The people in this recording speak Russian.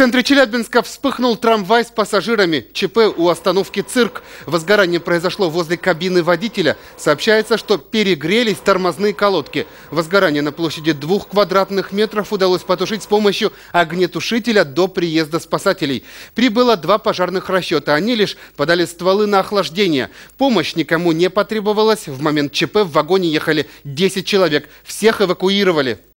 центре Челябинска вспыхнул трамвай с пассажирами. ЧП у остановки «Цирк». Возгорание произошло возле кабины водителя. Сообщается, что перегрелись тормозные колодки. Возгорание на площади двух квадратных метров удалось потушить с помощью огнетушителя до приезда спасателей. Прибыло два пожарных расчета. Они лишь подали стволы на охлаждение. Помощь никому не потребовалась. В момент ЧП в вагоне ехали 10 человек. Всех эвакуировали.